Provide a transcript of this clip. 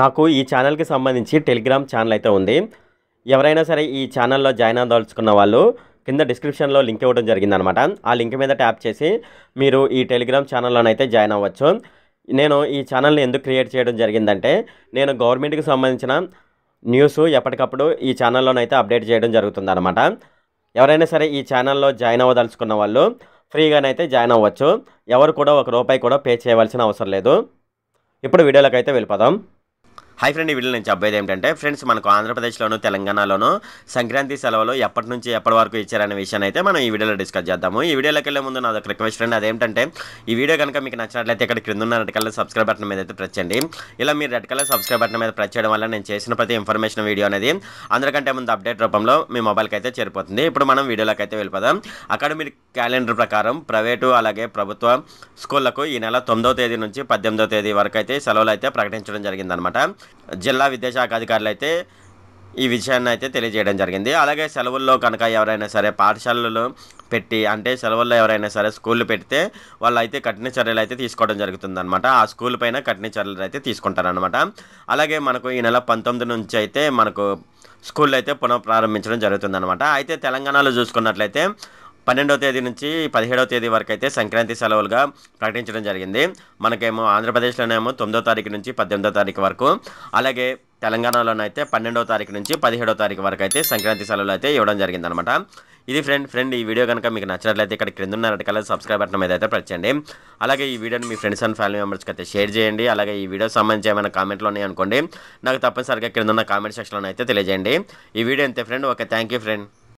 నాకు ఈ ఛానల్కి సంబంధించి టెలిగ్రామ్ ఛానల్ అయితే ఉంది ఎవరైనా సరే ఈ ఛానల్లో జాయిన్ అవ్వదలుచుకున్న వాళ్ళు కింద డిస్క్రిప్షన్లో లింక్ ఇవ్వడం జరిగిందనమాట ఆ లింక్ మీద ట్యాప్ చేసి మీరు ఈ టెలిగ్రామ్ ఛానల్లోనైతే జాయిన్ అవ్వచ్చు నేను ఈ ఛానల్ని ఎందుకు క్రియేట్ చేయడం జరిగిందంటే నేను గవర్నమెంట్కి సంబంధించిన న్యూస్ ఎప్పటికప్పుడు ఈ ఛానల్లోనైతే అప్డేట్ చేయడం జరుగుతుందనమాట ఎవరైనా సరే ఈ ఛానల్లో జాయిన్ అవ్వదలుచుకున్న వాళ్ళు ఫ్రీగానైతే జాయిన్ అవ్వచ్చు ఎవరు కూడా ఒక రూపాయి కూడా పే చేయవలసిన అవసరం లేదు ఇప్పుడు వీడియోలకైతే వెళ్ళిపోదాం హై ఫ్రెండ్ వీళ్ళు నేను చెప్పేది ఏంటంటే ఫ్రెండ్స్ మనకు ఆంధ్రప్రదేశ్లోను తెలంగాణలోను సంక్రాంతి సెలవులు ఎప్పటి నుంచి ఎప్పటి వరకు ఇచ్చారనే విషయాన్ని అయితే మనం ఈ వీడియోలో డిస్కస్ చేద్దాము ఈ వీడియోలోకి వెళ్ళే ముందు నాదొక రిక్వెస్ట్ ఫ్రెండ్ అదేంటంటే ఈ వీడియో కనుక మీకు నచ్చినట్లయితే ఇక్కడ క్రింద ఉన్న రెడ్ కలర్ సబ్స్క్రైబ్ బటన్ మీద అయితే ప్రెస్ చేయండి ఇలా మీరు రెడ్ కలర్ సబ్స్క్రైబ్ బటన్ మీద ప్రెస్ చేయడం వల్ల నేను చేసిన ప్రతి ఇన్ఫర్మేషన్ వీడియో అనేది అందరికంటే ముందు అప్డేట్ రూపంలో మీ మొబైల్కి అయితే చేరిపోతుంది ఇప్పుడు మనం వీడియోలోకి అయితే వెళ్ళిపోదాం అక్కడ మీరు క్యాలెండర్ ప్రకారం ప్రైవేటు అలాగే ప్రభుత్వ స్కూళ్లకు ఈ నెల తొమ్మిదో తేదీ నుంచి పద్దెనిమిదో తేదీ వరకు అయితే సెలవులు అయితే ప్రకటించడం జరిగిందనమాట జిల్లా విద్యాశాఖ అధికారులు అయితే ఈ విషయాన్ని అయితే తెలియజేయడం జరిగింది అలాగే సెలవుల్లో కనుక ఎవరైనా సరే పాఠశాలలు పెట్టి అంటే సెలవుల్లో ఎవరైనా సరే స్కూళ్ళు పెడితే వాళ్ళు అయితే కఠిన చర్యలు అయితే తీసుకోవడం జరుగుతుందన్నమాట ఆ స్కూల్ పైన కఠిన చర్యలు అయితే తీసుకుంటారనమాట అలాగే మనకు ఈ నెల పంతొమ్మిది నుంచి అయితే మనకు స్కూళ్ళు అయితే పునఃప్రారంభించడం జరుగుతుందన్నమాట అయితే తెలంగాణలో చూసుకున్నట్లయితే పన్నెండవ తేదీ నుంచి పదిహేడవ తేదీ వరకు అయితే సంక్రాంతి సెలవులుగా ప్రకటించడం జరిగింది మనకేమో ఆంధ్రప్రదేశ్లోనేమో తొమ్మిదో తారీఖు నుంచి పద్దెనిమిదో తారీఖు వరకు అలాగే తెలంగాణలోనైతే పన్నెండవ తారీఖు నుంచి పదిహేడవ తారీఖు వరకు అయితే సంక్రాంతి సెలవులు అయితే ఇవ్వడం జరిగిందనమాట ఇది ఫ్రెండ్ ఫ్రెండ్ ఈ వీడియో కనుక మీకు నచ్చినట్లయితే ఇక్కడ క్రింద ఉన్న రెడ్ కలర్ సబ్స్క్రైబ్ బటన్ మీద అయితే ప్రెస్ అలాగే ఈ వీడియోని మీ ఫ్రెండ్స్ అండ్ ఫ్యామిలీ మెంబర్స్కి అయితే షేర్ చేయండి అలాగే ఈ వీడియో సంబంధించి ఏమైనా కామెంట్లు ఉన్నాయి అనుకోండి నాకు తప్పనిసరిగా క్రింద ఉన్న కామెంట్ సెక్షన్లో అయితే తెలియజేయండి ఈ వీడియో అంతే ఫ్రెండ్ ఓకే థ్యాంక్ ఫ్రెండ్